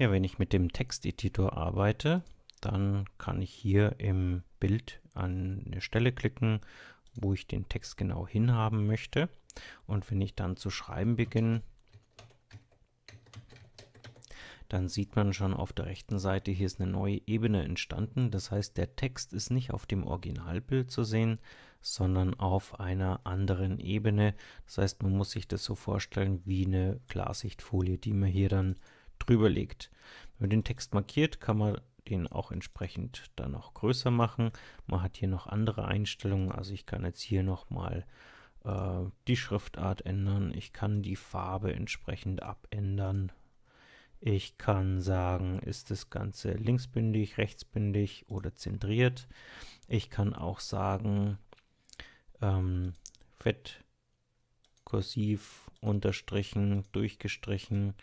Ja, wenn ich mit dem Texteditor arbeite, dann kann ich hier im Bild an eine Stelle klicken, wo ich den Text genau hinhaben möchte. Und wenn ich dann zu schreiben beginne, dann sieht man schon auf der rechten Seite, hier ist eine neue Ebene entstanden. Das heißt, der Text ist nicht auf dem Originalbild zu sehen, sondern auf einer anderen Ebene. Das heißt, man muss sich das so vorstellen wie eine Klarsichtfolie, die man hier dann drüber legt. Wenn man den Text markiert, kann man den auch entsprechend dann noch größer machen. Man hat hier noch andere Einstellungen, also ich kann jetzt hier nochmal äh, die Schriftart ändern, ich kann die Farbe entsprechend abändern. Ich kann sagen, ist das Ganze linksbündig, rechtsbündig oder zentriert. Ich kann auch sagen, ähm, fett, kursiv, unterstrichen, durchgestrichen.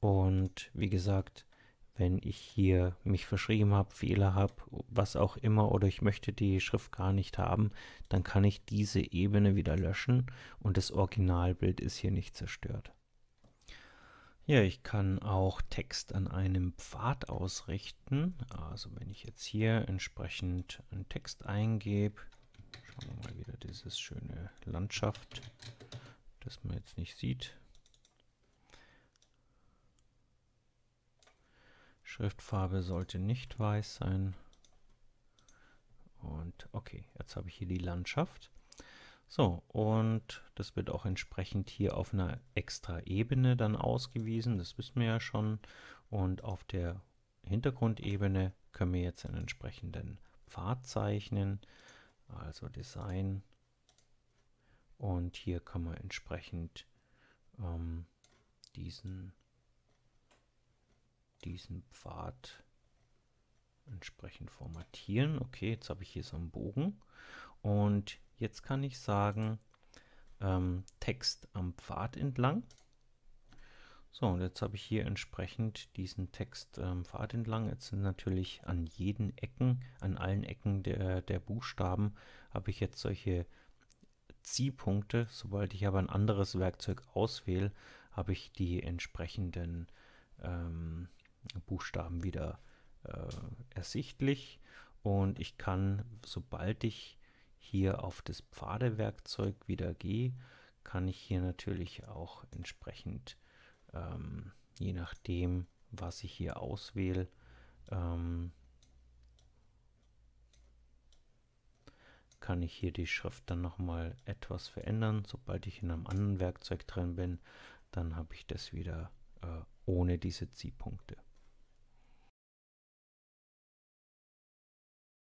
Und wie gesagt, wenn ich hier mich verschrieben habe, Fehler habe, was auch immer, oder ich möchte die Schrift gar nicht haben, dann kann ich diese Ebene wieder löschen und das Originalbild ist hier nicht zerstört. Ja, ich kann auch Text an einem Pfad ausrichten. Also wenn ich jetzt hier entsprechend einen Text eingebe, schauen wir mal wieder dieses schöne Landschaft, das man jetzt nicht sieht. Schriftfarbe sollte nicht weiß sein. Und okay, jetzt habe ich hier die Landschaft. So, und das wird auch entsprechend hier auf einer extra Ebene dann ausgewiesen. Das wissen wir ja schon. Und auf der Hintergrundebene können wir jetzt einen entsprechenden Pfad zeichnen. Also Design. Und hier kann man entsprechend ähm, diesen diesen Pfad entsprechend formatieren. Okay, jetzt habe ich hier so einen Bogen und jetzt kann ich sagen ähm, Text am Pfad entlang. So, und jetzt habe ich hier entsprechend diesen Text ähm, Pfad entlang. Jetzt sind natürlich an jeden Ecken, an allen Ecken der, der Buchstaben, habe ich jetzt solche Ziehpunkte. Sobald ich aber ein anderes Werkzeug auswähle, habe ich die entsprechenden ähm, Buchstaben wieder äh, ersichtlich und ich kann, sobald ich hier auf das Pfadewerkzeug wieder gehe, kann ich hier natürlich auch entsprechend, ähm, je nachdem, was ich hier auswähle, ähm, kann ich hier die Schrift dann nochmal etwas verändern. Sobald ich in einem anderen Werkzeug drin bin, dann habe ich das wieder äh, ohne diese Zielpunkte.